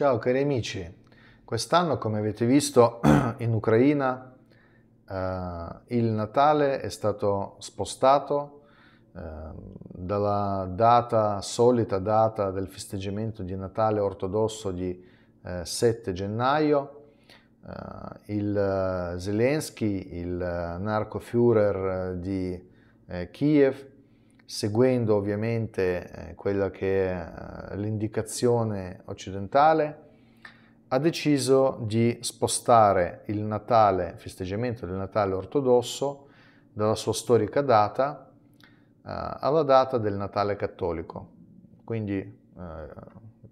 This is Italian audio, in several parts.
Ciao cari amici, quest'anno come avete visto in Ucraina eh, il Natale è stato spostato eh, dalla data, solita data del festeggiamento di Natale ortodosso di eh, 7 gennaio. Eh, il eh, Zelensky, il eh, narco Führer di Kiev, seguendo ovviamente eh, quella che è eh, l'indicazione occidentale, ha deciso di spostare il Natale, il festeggiamento del Natale ortodosso, dalla sua storica data eh, alla data del Natale cattolico, quindi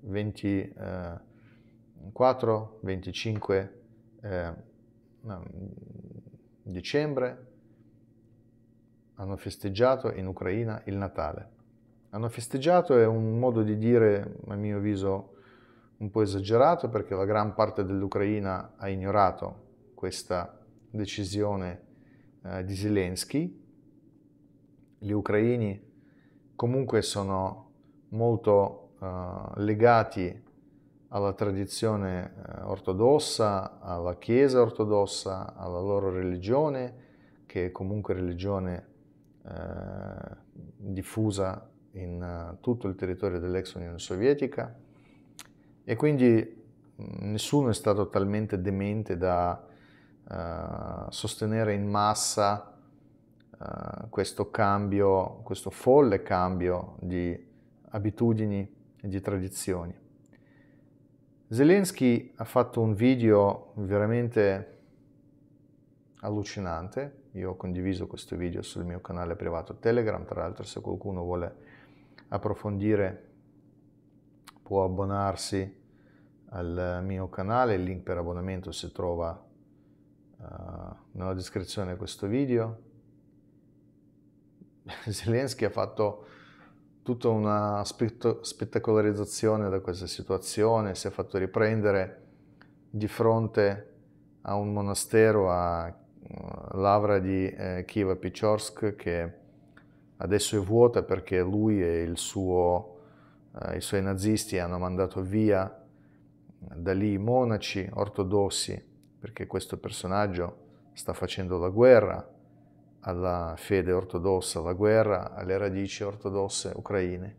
24-25 dicembre hanno festeggiato in Ucraina il Natale. Hanno festeggiato è un modo di dire, a mio avviso, un po' esagerato perché la gran parte dell'Ucraina ha ignorato questa decisione eh, di Zelensky. Gli ucraini comunque sono molto eh, legati alla tradizione eh, ortodossa, alla Chiesa ortodossa, alla loro religione, che è comunque religione eh, diffusa in eh, tutto il territorio dell'ex Unione Sovietica e quindi nessuno è stato talmente demente da uh, sostenere in massa uh, questo cambio, questo folle cambio di abitudini e di tradizioni. Zelensky ha fatto un video veramente allucinante. Io ho condiviso questo video sul mio canale privato Telegram, tra l'altro se qualcuno vuole approfondire può abbonarsi al mio canale, il link per abbonamento si trova uh, nella descrizione di questo video. Zelensky ha fatto tutta una spett spettacolarizzazione da questa situazione, si è fatto riprendere di fronte a un monastero a l'avra di eh, Kiva Pichorsk che adesso è vuota perché lui e suo, eh, i suoi nazisti hanno mandato via eh, da lì i monaci ortodossi perché questo personaggio sta facendo la guerra alla fede ortodossa, la guerra alle radici ortodosse ucraine.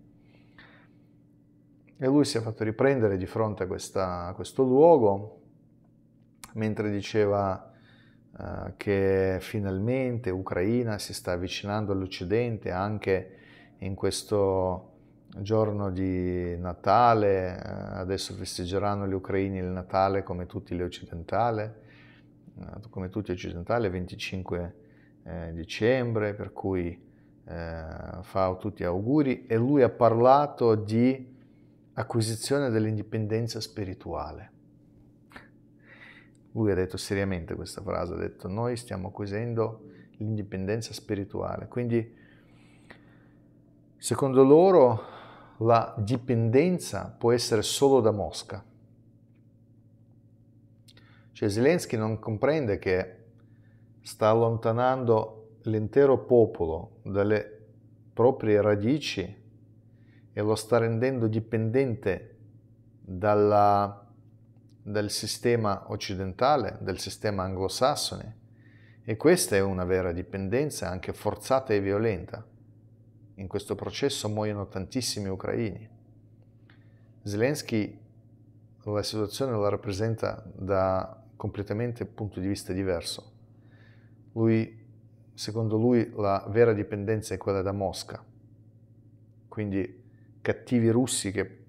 E lui si è fatto riprendere di fronte a, questa, a questo luogo mentre diceva eh, che finalmente Ucraina si sta avvicinando all'Occidente anche in questo giorno di Natale, eh, adesso festeggeranno gli ucraini il Natale come tutti gli occidentali, eh, come tutti gli occidentali, 25 dicembre, per cui fa tutti auguri e lui ha parlato di acquisizione dell'indipendenza spirituale. Lui ha detto seriamente questa frase, ha detto noi stiamo acquisendo l'indipendenza spirituale. Quindi, secondo loro, la dipendenza può essere solo da Mosca. Cioè Zelensky non comprende che sta allontanando l'intero popolo dalle proprie radici e lo sta rendendo dipendente dalla del sistema occidentale, del sistema anglosassone e questa è una vera dipendenza anche forzata e violenta. In questo processo muoiono tantissimi ucraini. Zelensky la situazione la rappresenta da completamente punto di vista diverso. Lui, secondo lui la vera dipendenza è quella da Mosca. Quindi cattivi russi che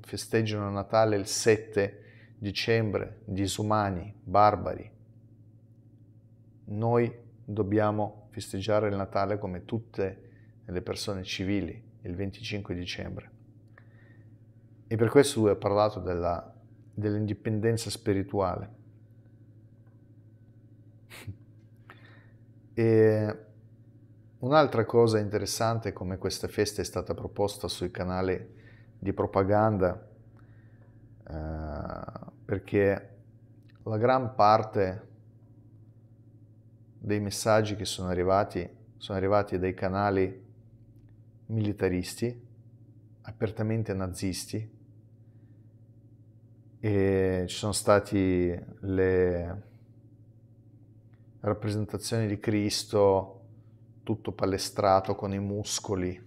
festeggiano Natale il 7 dicembre, disumani, barbari. Noi dobbiamo festeggiare il Natale come tutte le persone civili il 25 dicembre. E per questo lui ha parlato della, dell'indipendenza spirituale. e un'altra cosa interessante come questa festa è stata proposta sui canali di propaganda eh, perché la gran parte dei messaggi che sono arrivati sono arrivati dai canali militaristi, apertamente nazisti, e ci sono state le rappresentazioni di Cristo tutto palestrato con i muscoli,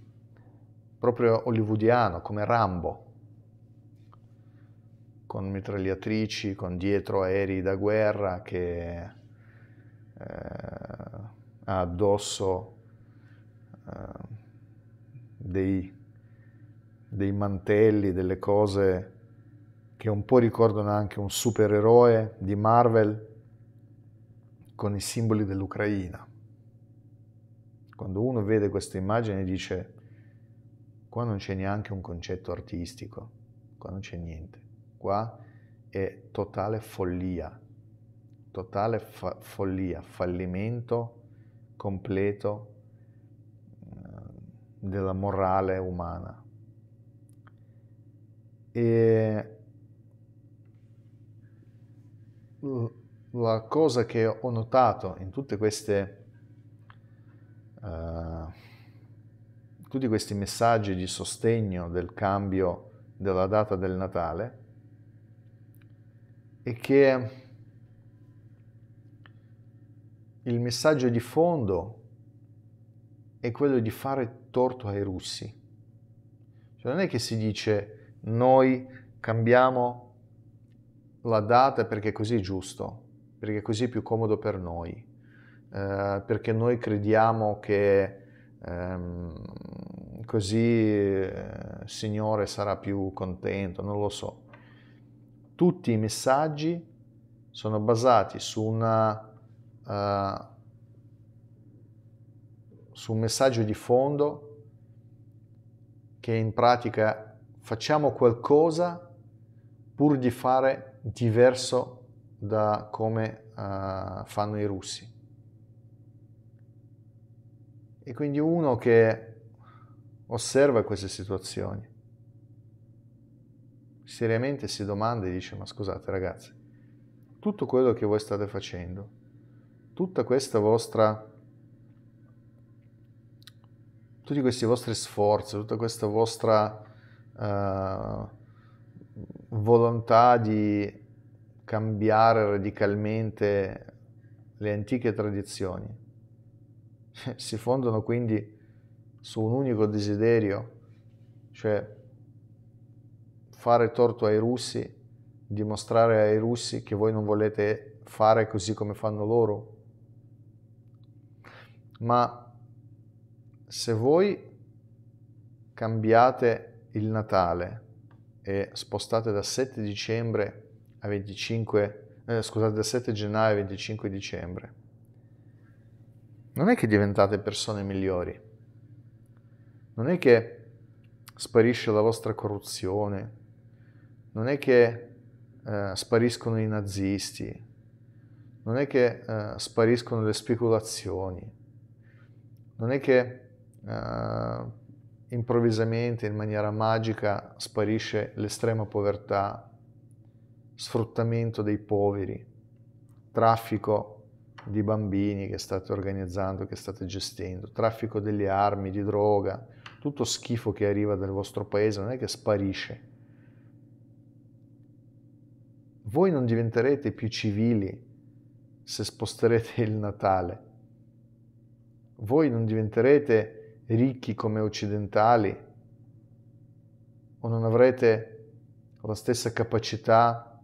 proprio hollywoodiano come Rambo con mitragliatrici, con dietro aerei da guerra che eh, ha addosso eh, dei, dei mantelli, delle cose che un po' ricordano anche un supereroe di Marvel con i simboli dell'Ucraina. Quando uno vede questa immagine dice, qua non c'è neanche un concetto artistico, qua non c'è niente qua è totale follia, totale fa- follia, fallimento completo eh, della morale umana. E la cosa che ho notato in tutte queste uh, tutti questi messaggi di sostegno del cambio della data del Natale e che il messaggio di fondo è quello di fare torto ai russi. Cioè non è che si dice noi cambiamo la data perché così è giusto, perché così è più comodo per noi, eh, perché noi crediamo che ehm, così eh, il eh, Signore sarà più contento, non lo so tutti i messaggi sono basati su, una, uh, eh, su un messaggio di fondo che in pratica facciamo qualcosa pur di fare diverso da come uh, fanno i russi. E quindi uno che osserva queste situazioni seriamente si domanda e dice ma scusate ragazzi, tutto quello che voi state facendo, tutta questa vostra tutti questi vostri sforzi, tutta questa vostra uh, volontà di cambiare radicalmente le antiche tradizioni si fondano quindi su un unico desiderio, cioè fare torto ai russi, dimostrare ai russi che voi non volete fare così come fanno loro. Ma se voi cambiate il Natale e spostate da 7 dicembre a 25 eh, scusate da 7 gennaio a 25 dicembre non è che diventate persone migliori non è che sparisce la vostra corruzione non è che eh, spariscono i nazisti, non è che eh, spariscono le speculazioni, non è che eh, improvvisamente, in maniera magica, sparisce l'estrema povertà, sfruttamento dei poveri, traffico di bambini che state organizzando, che state gestendo, traffico delle armi, di droga, tutto schifo che arriva dal vostro paese non è che sparisce voi non diventerete più civili se sposterete il Natale. Voi non diventerete ricchi come occidentali o non avrete la stessa capacità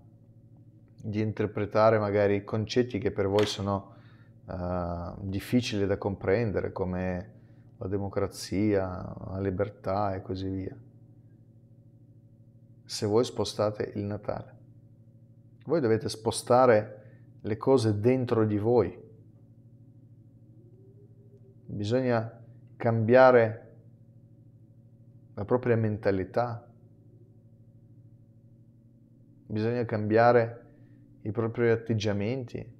di interpretare magari concetti che per voi sono uh, difficili da comprendere come la democrazia, la libertà e così via. Se voi spostate il Natale. Voi dovete spostare le cose dentro di voi. Bisogna cambiare la propria mentalità. Bisogna cambiare i propri atteggiamenti.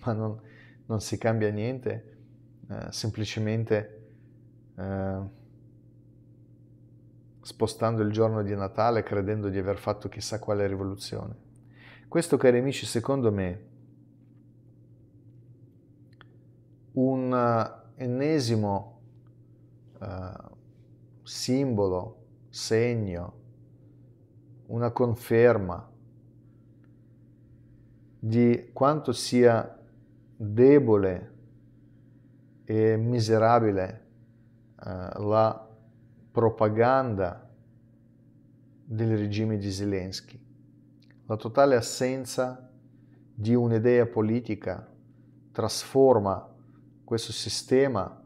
Ma non, non si cambia niente, eh, semplicemente... Eh, spostando il giorno di Natale credendo di aver fatto chissà quale rivoluzione. Questo, cari amici, secondo me, un eh, ennesimo eh, simbolo, segno, una conferma di quanto sia debole e miserabile eh, la propaganda del regime di Zelensky, la totale assenza di un'idea politica trasforma questo sistema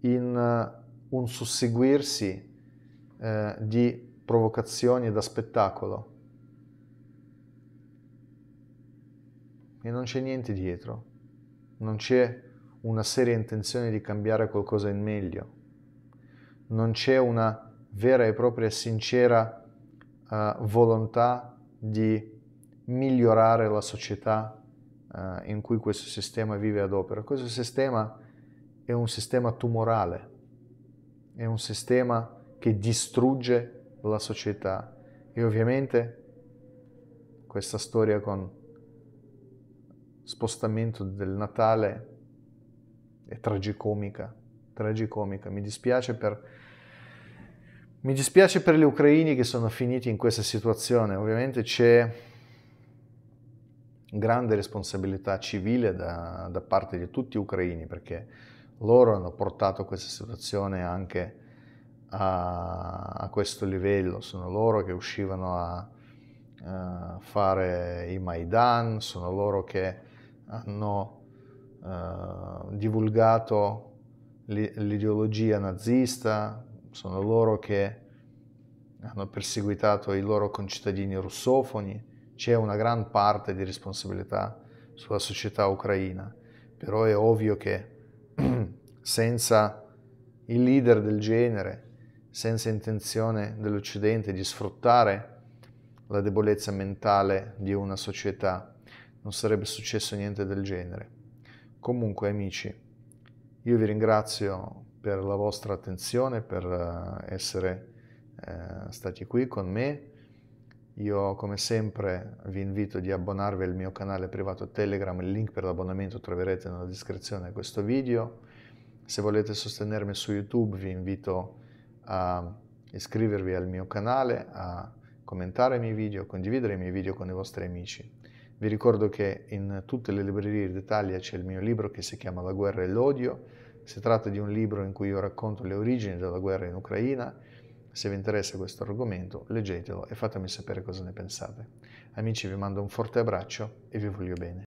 in eh, un susseguirsi eh, di provocazioni da spettacolo. E non c'è niente dietro, non c'è una seria intenzione di cambiare qualcosa in meglio non c'è una vera e propria sincera eh, volontà di migliorare la società eh, in cui questo sistema vive ad opera. Questo sistema è un sistema tumorale, è un sistema che distrugge la società e ovviamente questa storia con spostamento del Natale è tragicomica, tragicomica. Mi dispiace per mi dispiace per gli ucraini che sono finiti in questa situazione, ovviamente c'è grande responsabilità civile da, da, parte di tutti gli ucraini perché loro hanno portato questa situazione anche a, a questo livello, sono loro che uscivano a, a fare i Maidan, sono loro che hanno uh, divulgato l'ideologia nazista, sono loro che hanno perseguitato i loro concittadini russofoni, c'è una gran parte di responsabilità sulla società ucraina, però è ovvio che senza il leader del genere, senza intenzione dell'Occidente di sfruttare la debolezza mentale di una società, non sarebbe successo niente del genere. Comunque amici, io vi ringrazio per la vostra attenzione, per eh, essere eh, stati qui con me. Io come sempre vi invito di abbonarvi al mio canale privato Telegram, il link per l'abbonamento troverete nella descrizione di questo video. Se volete sostenermi su YouTube vi invito a iscrivervi al mio canale, a commentare i miei video, a condividere i miei video con i vostri amici. Vi ricordo che in tutte le librerie d'Italia c'è il mio libro che si chiama La guerra e l'odio, si tratta di un libro in cui io racconto le origini della guerra in Ucraina. Se vi interessa questo argomento, leggetelo e fatemi sapere cosa ne pensate. Amici, vi mando un forte abbraccio e vi voglio bene.